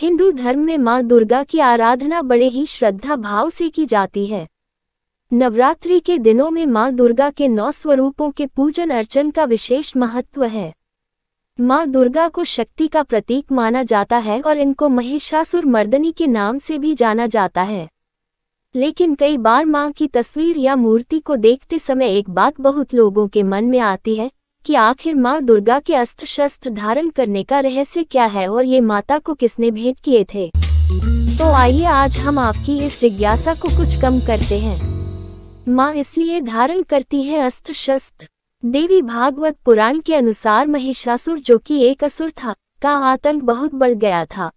हिंदू धर्म में माँ दुर्गा की आराधना बड़े ही श्रद्धा भाव से की जाती है नवरात्रि के दिनों में माँ दुर्गा के नौ स्वरूपों के पूजन अर्चन का विशेष महत्व है माँ दुर्गा को शक्ति का प्रतीक माना जाता है और इनको महिषासुर मर्दनी के नाम से भी जाना जाता है लेकिन कई बार माँ की तस्वीर या मूर्ति को देखते समय एक बात बहुत लोगों के मन में आती है कि आखिर माँ दुर्गा के अस्त्र शस्त्र धारण करने का रहस्य क्या है और ये माता को किसने भेंट किए थे तो आइए आज हम आपकी इस जिज्ञासा को कुछ कम करते हैं माँ इसलिए धारण करती है अस्त्र शस्त्र देवी भागवत पुराण के अनुसार महिषासुर जो कि एक असुर था का आतंक बहुत बढ़ गया था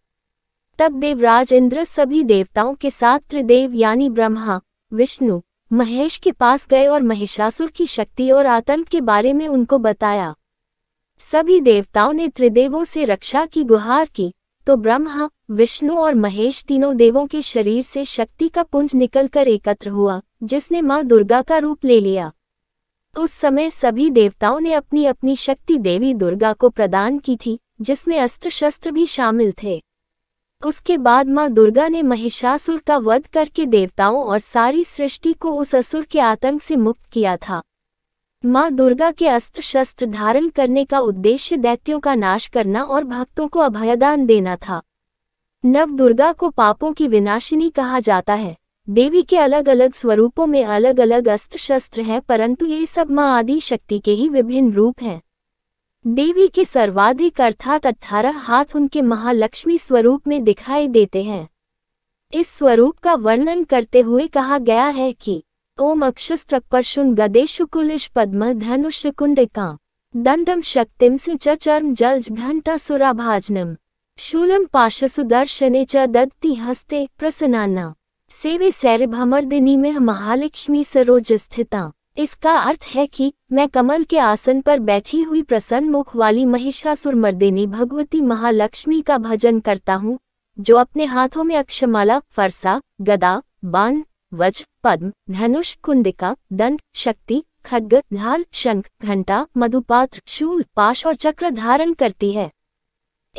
तब देवराज इंद्र सभी देवताओं के साथ त्रिदेव यानी ब्रह्मा विष्णु महेश के पास गए और महिषासुर की शक्ति और आतंक के बारे में उनको बताया सभी देवताओं ने त्रिदेवों से रक्षा की गुहार की तो ब्रह्मा विष्णु और महेश तीनों देवों के शरीर से शक्ति का पुंज निकलकर एकत्र हुआ जिसने मां दुर्गा का रूप ले लिया उस समय सभी देवताओं ने अपनी अपनी शक्ति देवी दुर्गा को प्रदान की थी जिसमें अस्त्र शस्त्र भी शामिल थे उसके बाद माँ दुर्गा ने महिषासुर का वध करके देवताओं और सारी सृष्टि को उस असुर के आतंक से मुक्त किया था माँ दुर्गा के अस्त्र शस्त्र धारण करने का उद्देश्य दैत्यों का नाश करना और भक्तों को अभयदान देना था नव दुर्गा को पापों की विनाशिनी कहा जाता है देवी के अलग अलग स्वरूपों में अलग अलग अस्त्र शस्त्र हैं परंतु ये सब माँ आदि शक्ति के ही विभिन्न रूप हैं देवी के सर्वाधिक अर्थात अठारह हाथ उनके महालक्ष्मी स्वरूप में दिखाई देते हैं इस स्वरूप का वर्णन करते हुए कहा गया है कि ओम अक्षुस्त्रपर्शुन गदेशुकुलिश पद्म धनुष का दंडम शक्तिम से चर्म जल घंटा सुराभाजनम शूलम पाशसुदर्शने च ददती हस्ते प्रसन्ना सेवे सैरभमर्दिनी में महालक्ष्मी सरोज स्थिता इसका अर्थ है कि मैं कमल के आसन पर बैठी हुई प्रसन्न मुख वाली महिषासुर मर्दिनी भगवती महालक्ष्मी का भजन करता हूँ जो अपने हाथों में अक्षमाला फरसा गदा बाण वज पद्म धनुष कुंडिका दंत शक्ति खड्ग ढाल शंख घंटा मधुपात्र शूल पाश और चक्र धारण करती है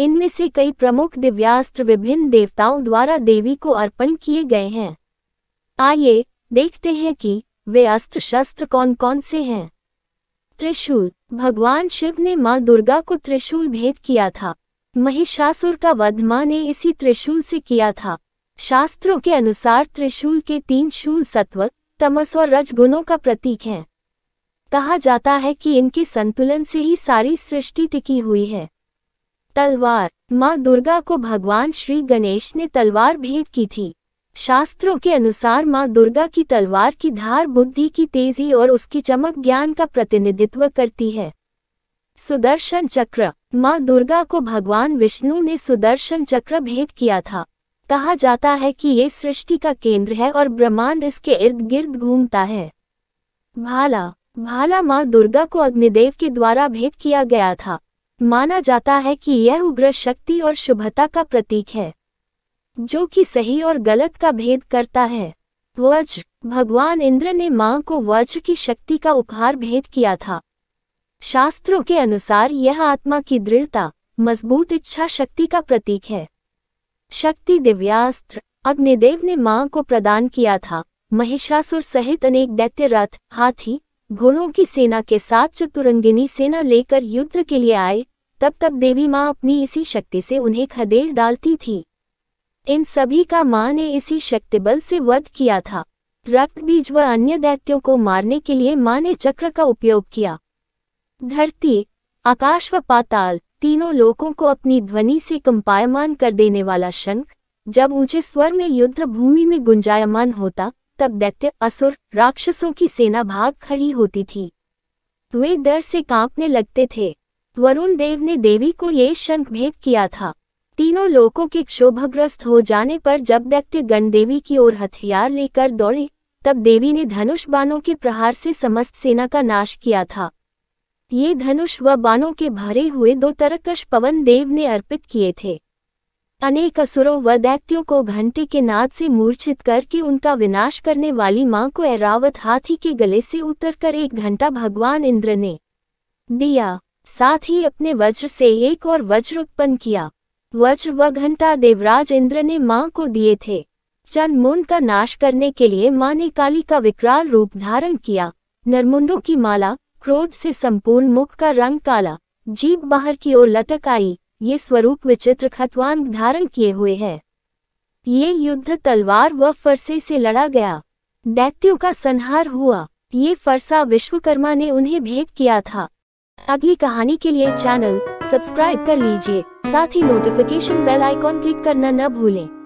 इनमें से कई प्रमुख दिव्यास्त्र विभिन्न देवताओं द्वारा देवी को अर्पण किए गए हैं आइए देखते हैं कि वे अस्त्र शस्त्र कौन कौन से हैं त्रिशूल भगवान शिव ने माँ दुर्गा को त्रिशूल भेंट किया था महिषासुर का वध माँ ने इसी त्रिशूल से किया था शास्त्रों के अनुसार त्रिशूल के तीन शूल सत्व तमस और रजगुणों का प्रतीक हैं कहा जाता है कि इनके संतुलन से ही सारी सृष्टि टिकी हुई है तलवार माँ दुर्गा को भगवान श्री गणेश ने तलवार भेंट की थी शास्त्रों के अनुसार माँ दुर्गा की तलवार की धार बुद्धि की तेजी और उसकी चमक ज्ञान का प्रतिनिधित्व करती है सुदर्शन चक्र माँ दुर्गा को भगवान विष्णु ने सुदर्शन चक्र भेंट किया था कहा जाता है कि ये सृष्टि का केंद्र है और ब्रह्मांड इसके इर्द गिर्द घूमता है भाला भाला माँ दुर्गा को अग्निदेव के द्वारा भेंट किया गया था माना जाता है कि यह उग्र शक्ति और शुभता का प्रतीक है जो कि सही और गलत का भेद करता है वज्र भगवान इंद्र ने मां को वज्र की शक्ति का उपहार भेंट किया था शास्त्रों के अनुसार यह आत्मा की दृढ़ता मजबूत इच्छा शक्ति का प्रतीक है शक्ति दिव्यास्त्र अग्निदेव ने मां को प्रदान किया था महिषासुर सहित अनेक दैत्य रथ हाथी घोड़ों की सेना के साथ चतुरंगिनी सेना लेकर युद्ध के लिए आए तब तब देवी मां अपनी इसी शक्ति से उन्हें खदेड़ डालती थी इन सभी का मां ने इसी शक्तिबल से वध किया था रक्त बीज व अन्य दैत्यों को मारने के लिए मां ने चक्र का उपयोग किया धरती आकाश व पाताल तीनों लोगों को अपनी ध्वनि से कंपायमान कर देने वाला शंख जब ऊंचे स्वर में युद्ध भूमि में गुंजायमान होता तब दैत्य असुर राक्षसों की सेना भाग खड़ी होती थी वे डर से कांपने लगते थे वरुण देव ने देवी को ये शंख भेंट किया था तीनों लोगों के क्षोभग्रस्त हो जाने पर जब दैत्य गणदेवी की ओर हथियार लेकर दौड़े तब देवी ने धनुष बाणों के प्रहार से समस्त सेना का नाश किया था ये धनुष व बाणों के भरे हुए दो तरकश पवन देव ने अर्पित किए थे अनेक असुरों व दैत्यों को घंटे के नाद से मूर्छित करके उनका विनाश करने वाली मां को ऐरावत हाथी के गले से उतरकर एक घंटा भगवान इंद्र ने दिया साथ ही अपने वज्र से एक और वज्र उत्पन्न किया वज्र व घंटा देवराज इंद्र ने मां को दिए थे चंद मुन का नाश करने के लिए मां ने काली का विकराल रूप धारण किया नरमुंडों की माला क्रोध से संपूर्ण मुख का रंग काला जीप बाहर की ओर लटक आई ये स्वरूप विचित्र खतवान धारण किए हुए है ये युद्ध तलवार व फरसे से लड़ा गया दैत्यों का संहार हुआ ये फरसा विश्वकर्मा ने उन्हें भेंट किया था अगली कहानी के लिए चैनल सब्सक्राइब कर लीजिए साथ ही नोटिफिकेशन बेल आइकॉन क्लिक करना न भूलें